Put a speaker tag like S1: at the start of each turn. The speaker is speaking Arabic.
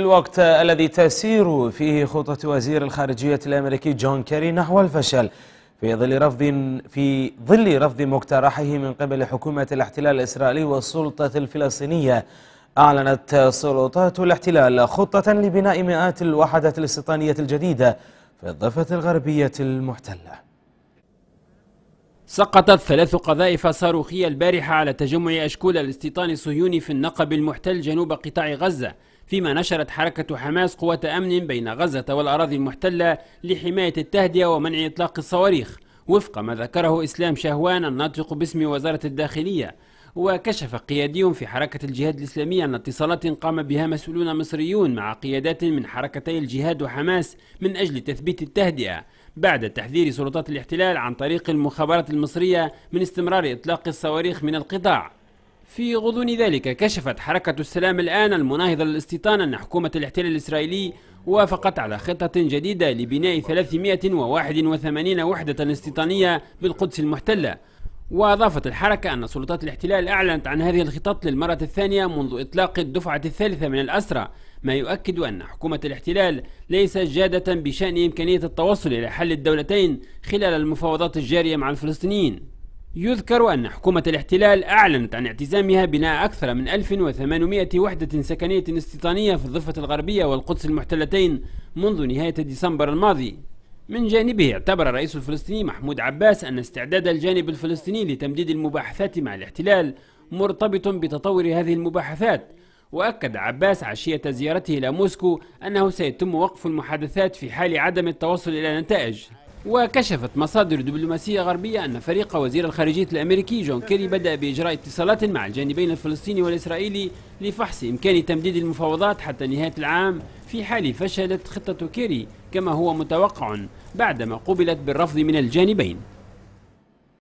S1: الوقت الذي تسير فيه خطة وزير الخارجية الأمريكي جون كيري نحو الفشل في ظل رفض في ظل رفض مقترحه من قبل حكومة الاحتلال الإسرائيلي والسلطة الفلسطينية أعلنت سلطات الاحتلال خطة لبناء مئات الوحدات الاستيطانية الجديدة في الضفة الغربية المحتلة
S2: سقطت ثلاث قذائف صاروخية البارحة على تجمع أشكول الاستيطان الصهيوني في النقب المحتل جنوب قطاع غزة فيما نشرت حركة حماس قوة أمن بين غزة والأراضي المحتلة لحماية التهدئة ومنع إطلاق الصواريخ وفق ما ذكره إسلام شهوان الناطق باسم وزارة الداخلية وكشف قيادي في حركة الجهاد الإسلامي أن اتصالات قام بها مسؤولون مصريون مع قيادات من حركتي الجهاد وحماس من أجل تثبيت التهدئة بعد تحذير سلطات الاحتلال عن طريق المخابرات المصرية من استمرار إطلاق الصواريخ من القطاع في غضون ذلك كشفت حركة السلام الآن المناهضة للاستيطان أن حكومة الاحتلال الإسرائيلي وافقت على خطة جديدة لبناء 381 وحدة استيطانية بالقدس المحتلة وأضافت الحركة أن سلطات الاحتلال أعلنت عن هذه الخطط للمرة الثانية منذ إطلاق الدفعة الثالثة من الأسرى ما يؤكد أن حكومة الاحتلال ليست جادة بشأن إمكانية التوصل إلى حل الدولتين خلال المفاوضات الجارية مع الفلسطينيين يذكر أن حكومة الاحتلال أعلنت عن اعتزامها بناء أكثر من 1800 وحدة سكنية استيطانية في الضفة الغربية والقدس المحتلتين منذ نهاية ديسمبر الماضي من جانبه اعتبر الرئيس الفلسطيني محمود عباس أن استعداد الجانب الفلسطيني لتمديد المباحثات مع الاحتلال مرتبط بتطور هذه المباحثات وأكد عباس عشية زيارته إلى موسكو أنه سيتم وقف المحادثات في حال عدم التوصل إلى نتائج وكشفت مصادر دبلوماسية غربية أن فريق وزير الخارجية الأمريكي جون كيري بدأ بإجراء اتصالات مع الجانبين الفلسطيني والإسرائيلي لفحص إمكان تمديد المفاوضات حتى نهاية العام في حال فشلت خطة كيري كما هو متوقع بعدما قبلت بالرفض من الجانبين